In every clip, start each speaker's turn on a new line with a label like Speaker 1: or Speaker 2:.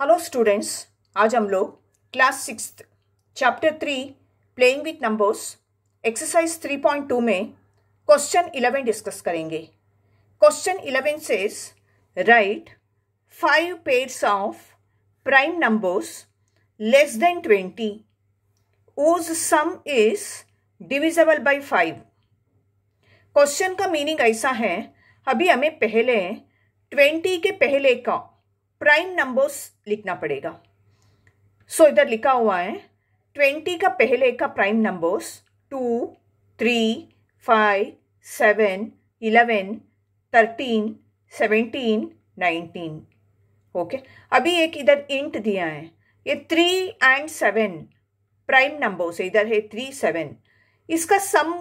Speaker 1: Hello students आज हम लोग class six chapter three playing with numbers exercise three point two में question eleven discuss करेंगे question eleven says write five pairs of prime numbers less than twenty whose sum is divisible by five question का meaning ऐसा है अभी हमें पहले twenty के पहले का प्राइम नंबर्स लिखना पड़ेगा सो so, इधर लिखा हुआ है ट्वेंटी का पहले का prime numbers two three five seven eleven thirteen seventeen nineteen okay अभी एक इधर इंट दिया है ये three and seven prime numbers इधर है थ्री सेवन इसका सम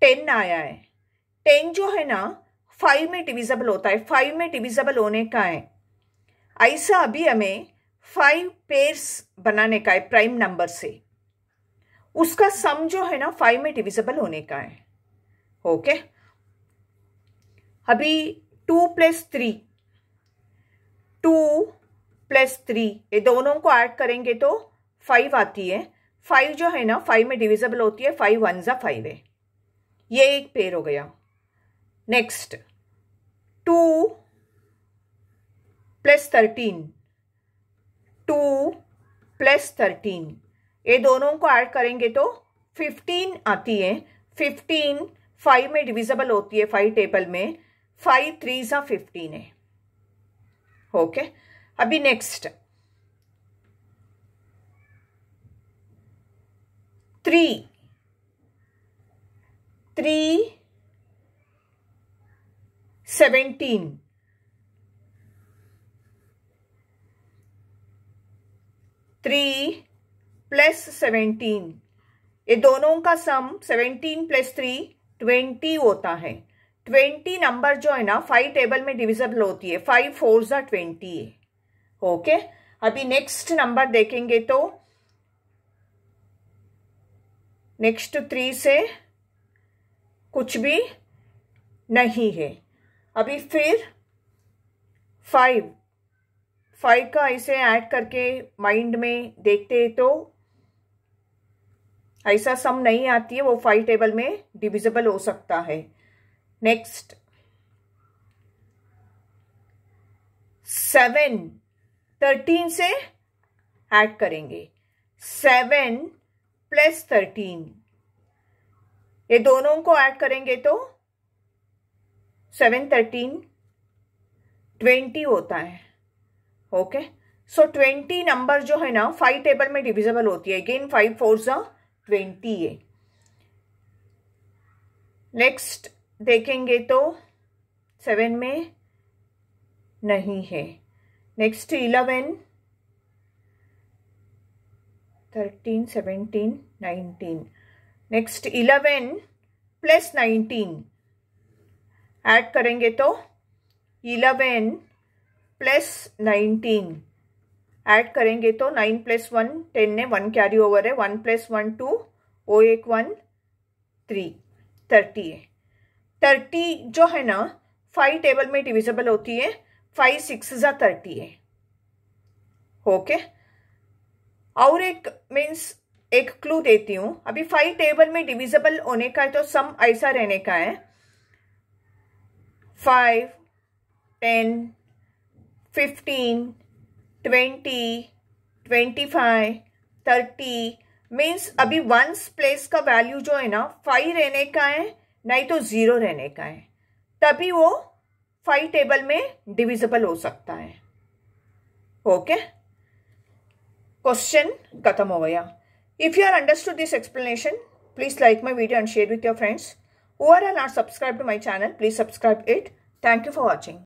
Speaker 1: टेन आया है टेन जो है ना फाइव में डिविजिबल होता है फाइव में डिविजिबल होने का है ऐसा अभी हमें फाइव पेयर्स बनाने का है प्राइम नंबर से उसका सम जो है ना फाइव में डिविजिबल होने का है ओके अभी two plus three two plus three ये दोनों को ऐड करेंगे तो फाइव आती है फाइव जो है ना फाइव में डिविजिबल होती है फाइव वन ज़ा फाइव है ये एक पेयर हो गया next two plus thirteen two plus thirteen ये दोनों को ऐड करेंगे तो फिफ्टीन आती है फिफ्टीन फाइव में डिविजिबल होती है फाइव टेबल में फाइव थ्री सा फिफ्टीन है ओके okay? अभी next three three seventeen three plus seventeen ये दोनों का sum seventeen plus three twenty होता है ट्वेंटी नंबर जो है ना फाइव टेबल में डिविजिबल होती है फाइव फोर जो ट्वेंटी है ओके अभी नेक्स्ट नंबर देखेंगे तो नेक्स्ट थ्री से कुछ भी नहीं है अभी फिर फाइव फाइव का ऐसे ऐड करके माइंड में देखते तो ऐसा सम नहीं आती है वो फाइव टेबल में डिविजिबल हो सकता है नेक्स्ट सेवन थर्टीन से ऐड करेंगे सेवन प्लस थर्टीन ये दोनों को ऐड करेंगे तो सेवन थर्टीन ट्वेंटी होता है ओके सो ट्वेंटी नंबर जो है ना फाइव टेबल में डिविजिबल होती है अगेन फाइव फोर सा ट्वेंटी है नेक्स्ट देखेंगे तो सेवन में नहीं है next eleven thirteen seventeen nineteen next eleven plus nineteen add करेंगे तो इलेवन प्लस नाइनटीन ऐड करेंगे तो नाइन प्लस वन टेन ने वन कैरी ओवर है वन प्लस वन टू ओ एक वन थ्री थर्टी है थर्टी जो है ना फाइव टेबल में डिविजिबल होती है फाइव सिक्स ज़ा थर्टी है ओके और एक मीन्स एक क्लू देती हूँ अभी फाइव टेबल में डिविजिबल होने का है तो सम ऐसा रहने का है five ten fifteen twenty twenty five thirty means अभी वंस प्लेस का वैल्यू जो है ना फाइव रहने का है नहीं तो ज़ीरो रहने का है तभी वो फाइव टेबल में डिविजिबल हो सकता है ओके क्वेश्चन खत्म हो गया if you are understood this explanation please like my video and share with your friends who are not subscribe to my channel please subscribe it thank you for watching